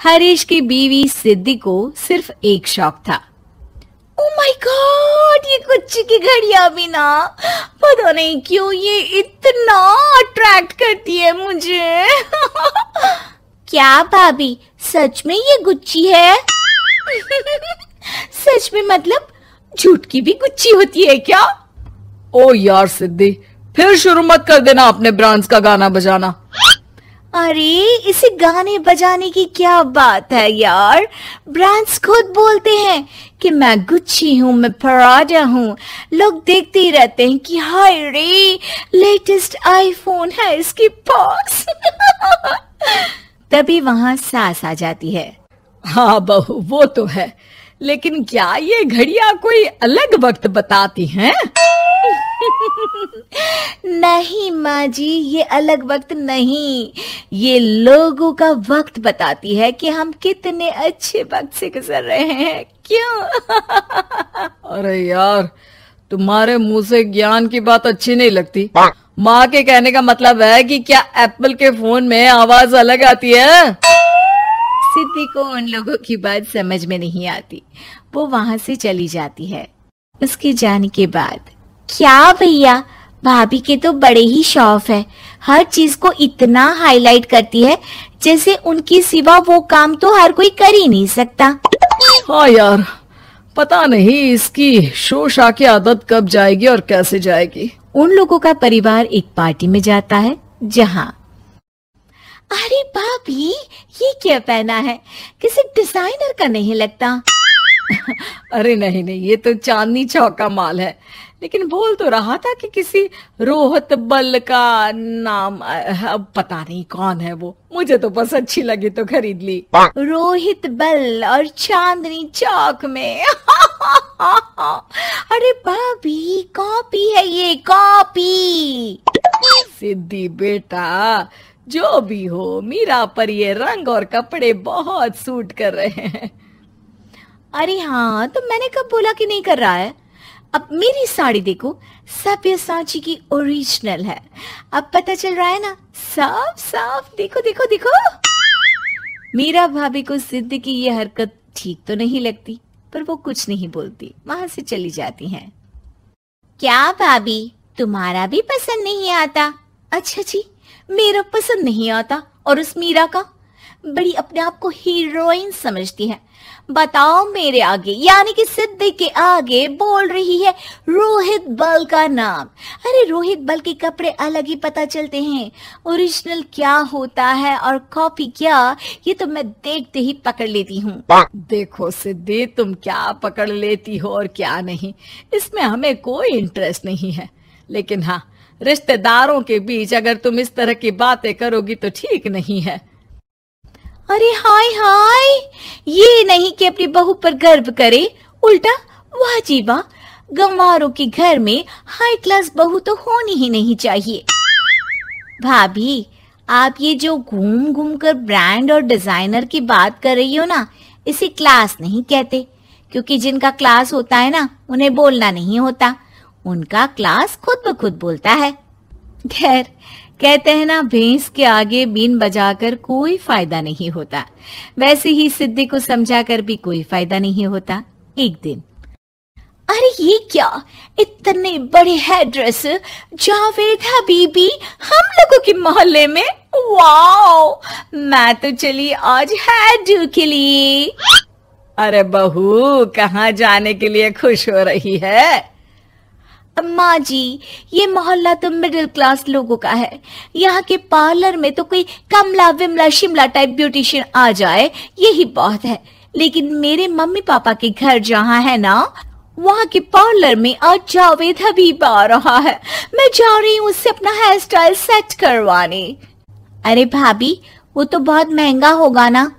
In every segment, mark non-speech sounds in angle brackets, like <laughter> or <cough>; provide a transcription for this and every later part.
हरीश की बीवी सिद्धि को सिर्फ एक शौक था माय oh गॉड ये गुच्ची की घड़िया भी ना पता नहीं क्यों ये इतना अट्रैक्ट करती है मुझे क्या भाभी सच में ये गुच्ची है सच में मतलब झूठ की भी गुच्ची होती है क्या ओ यार सिद्धि फिर शुरू मत कर देना अपने ब्रांड्स का गाना बजाना अरे इसे गाने बजाने की क्या बात है यार ब्रांड्स खुद बोलते हैं कि मैं गुच्छी हूँ मैं फराडा हूँ लोग देखते ही रहते हैं कि हाय रे लेटेस्ट आईफोन है इसके पास <laughs> तभी वहाँ सास आ जाती है हाँ बहू वो तो है लेकिन क्या ये घड़िया कोई अलग वक्त बताती हैं? नहीं माँ जी ये अलग वक्त नहीं ये लोगों का वक्त बताती है कि हम कितने अच्छे वक्त से गुजर रहे हैं क्यों अरे यार तुम्हारे मुंह से ज्ञान की बात अच्छी नहीं लगती माँ के कहने का मतलब है कि क्या एप्पल के फोन में आवाज अलग आती है सिद्धि को उन लोगों की बात समझ में नहीं आती वो वहां से चली जाती है उसके जाने के बाद क्या भैया भाभी के तो बड़े ही शौफ है हर चीज को इतना हाईलाइट करती है जैसे उनके सिवा वो काम तो हर कोई कर ही नहीं सकता हाँ यार पता नहीं इसकी शोशा की आदत कब जाएगी और कैसे जाएगी उन लोगों का परिवार एक पार्टी में जाता है जहाँ अरे भाभी ये क्या पहना है किसी डिजाइनर का नहीं लगता <laughs> अरे नहीं नहीं ये तो चांदनी चौक का माल है लेकिन बोल तो रहा था कि किसी रोहत बल का नाम अब पता नहीं कौन है वो मुझे तो बस अच्छी लगी तो खरीद ली रोहित बल और चांदनी चौक में <laughs> अरे भाभी कॉपी है ये कॉपी सिद्धि बेटा जो भी हो मीरा पर ये रंग और कपड़े बहुत सूट कर रहे हैं अरे हाँ तो मैंने कब बोला कि नहीं कर रहा है अब मेरी साड़ी देखो सब ये सांची की ओरिजिनल है अब पता चल रहा है ना साफ साफ देखो देखो देखो मीरा भाभी को सिद्ध की ये हरकत ठीक तो नहीं लगती पर वो कुछ नहीं बोलती वहां से चली जाती हैं क्या भाभी तुम्हारा भी पसंद नहीं आता अच्छा जी मेरा पसंद नहीं आता और उस मीरा का बड़ी अपने आप को हीरोइन समझती है बताओ मेरे आगे यानी कि सिद्धि के आगे बोल रही है रोहित बल का नाम अरे रोहित बल के कपड़े अलग ही पता चलते हैं ओरिजिनल क्या होता है और कॉपी क्या ये तो मैं देखते ही पकड़ लेती हूँ देखो सिद्धि तुम क्या पकड़ लेती हो और क्या नहीं इसमें हमें कोई इंटरेस्ट नहीं है लेकिन हाँ रिश्तेदारों के बीच अगर तुम इस तरह की बातें करोगी तो ठीक नहीं है अरे हाय हाय ये नहीं कि अपनी बहू पर गर्व करे उल्टा वह जी गंवारों के घर में हाई क्लास बहू तो होनी ही नहीं चाहिए भाभी आप ये जो घूम घूम कर ब्रांड और डिजाइनर की बात कर रही हो ना इसे क्लास नहीं कहते क्योंकि जिनका क्लास होता है ना उन्हें बोलना नहीं होता उनका क्लास खुद ब खुद बोलता है खैर कहते हैं ना भैंस के आगे बीन बजाकर कोई फायदा नहीं होता वैसे ही सिद्धि को समझाकर भी कोई फायदा नहीं होता एक दिन अरे ये क्या इतने बड़े हेयर जावेद जावेदा बीबी हम लोगों के मोहल्ले में वाओ मैं तो चली आज है डू के लिए अरे बहू कहाँ जाने के लिए खुश हो रही है अम्मा जी ये मोहल्ला तो मिडिल क्लास लोगों का है यहाँ के पार्लर में तो कोई कमला विमला शिमला टाइप ब्यूटिशियन आ जाए यही बहुत है लेकिन मेरे मम्मी पापा के घर जहाँ है ना वहाँ के पार्लर में आज जावेद हबीब आ रहा है मैं जा रही हूँ उससे अपना हेयर स्टाइल सेट करवाने अरे भाभी वो तो बहुत महंगा होगा ना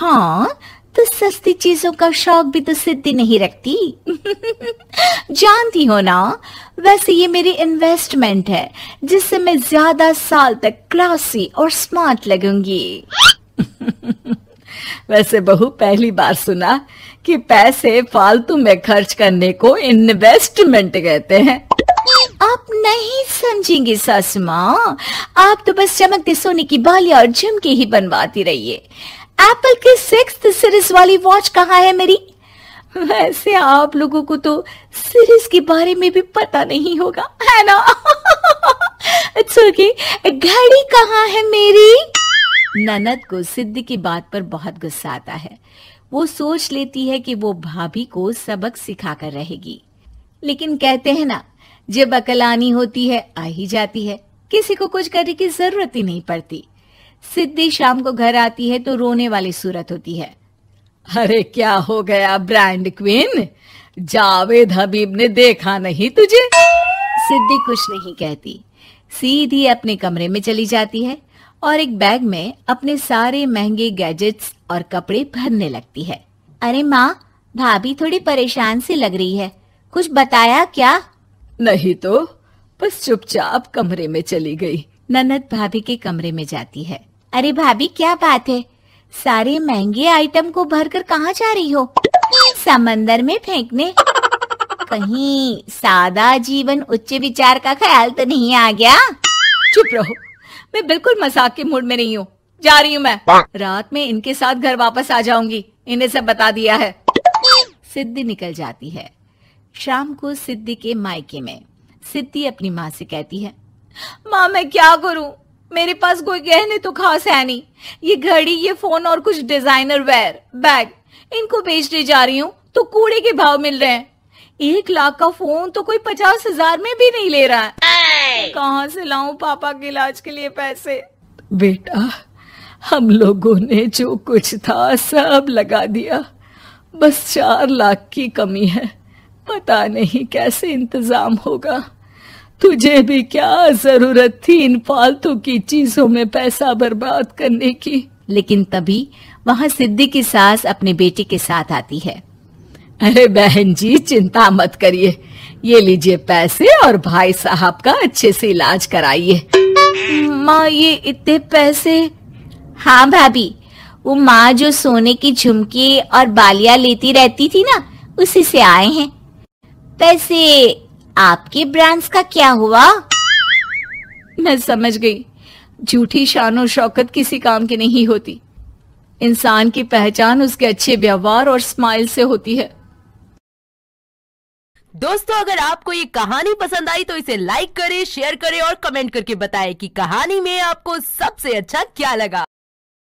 हाँ तो सस्ती चीजों का शौक भी तो सिद्धि नहीं रखती जानती हो ना वैसे ये मेरी इन्वेस्टमेंट है जिससे मैं ज्यादा साल तक क्लासी और स्मार्ट लगूंगी वैसे बहू पहली बार सुना कि पैसे फालतू में खर्च करने को इन्वेस्टमेंट कहते हैं आप नहीं समझेंगे सासू आप तो बस चमकते सोने की बालियां और झुमके ही बनवाती रहिए एप्पल की सिक्स सीरीज वाली वॉच कहाँ है मेरी वैसे आप लोगों को तो सीरीज के बारे में भी पता नहीं होगा है ना इट्स ओके घड़ी कहाँ है मेरी ननद को सिद्ध की बात पर बहुत गुस्सा आता है वो सोच लेती है कि वो भाभी को सबक सिखा कर रहेगी लेकिन कहते हैं ना जब अकल आनी होती है आ ही जाती है किसी को कुछ करने की जरूरत ही नहीं पड़ती सिद्धि शाम को घर आती है तो रोने वाली सूरत होती है अरे क्या हो गया ब्रांड क्वीन जावेद हबीब ने देखा नहीं तुझे सिद्धि कुछ नहीं कहती सीधी अपने कमरे में चली जाती है और एक बैग में अपने सारे महंगे गैजेट्स और कपड़े भरने लगती है अरे माँ भाभी थोड़ी परेशान सी लग रही है कुछ बताया क्या नहीं तो बस चुपचाप कमरे में चली गई ननद भाभी के कमरे में जाती है अरे भाभी क्या बात है सारे महंगे आइटम को भरकर कहाँ जा रही हो समंदर में फेंकने कहीं सादा जीवन उच्च विचार का ख्याल तो नहीं आ गया चुप रहो मैं बिल्कुल मजाक के मूड में नहीं हूँ जा रही हूँ मैं रात में इनके साथ घर वापस आ जाऊंगी इन्हें सब बता दिया है सिद्धि निकल जाती है शाम को सिद्धि के मायके में सिद्धि अपनी माँ से कहती है माँ मैं क्या करूँ मेरे पास कोई गहने तो खास है नहीं ये घड़ी ये फोन और कुछ डिजाइनर वेयर बैग इनको बेचने जा रही हूँ तो कूड़े के भाव मिल रहे हैं एक लाख का फोन तो कोई पचास हजार में भी नहीं ले रहा है कहाँ से लाऊं पापा के इलाज के लिए पैसे बेटा हम लोगों ने जो कुछ था सब लगा दिया बस चार लाख की कमी है पता नहीं कैसे इंतजाम होगा तुझे भी क्या जरूरत थी इन फालतू की चीजों में पैसा बर्बाद करने की लेकिन तभी वहाँ सिद्धि की सास अपने बेटे के साथ आती है अरे बहन जी चिंता मत करिए ये लीजिए पैसे और भाई साहब का अच्छे से इलाज कराइए माँ ये इतने पैसे हाँ भाभी वो माँ जो सोने की झुमकी और बालिया लेती रहती थी ना उसी से आए हैं पैसे आपके ब्रांड्स का क्या हुआ मैं समझ गई झूठी शान और शौकत किसी काम की नहीं होती इंसान की पहचान उसके अच्छे व्यवहार और स्माइल से होती है दोस्तों अगर आपको ये कहानी पसंद आई तो इसे लाइक करें, शेयर करें और कमेंट करके बताएं कि कहानी में आपको सबसे अच्छा क्या लगा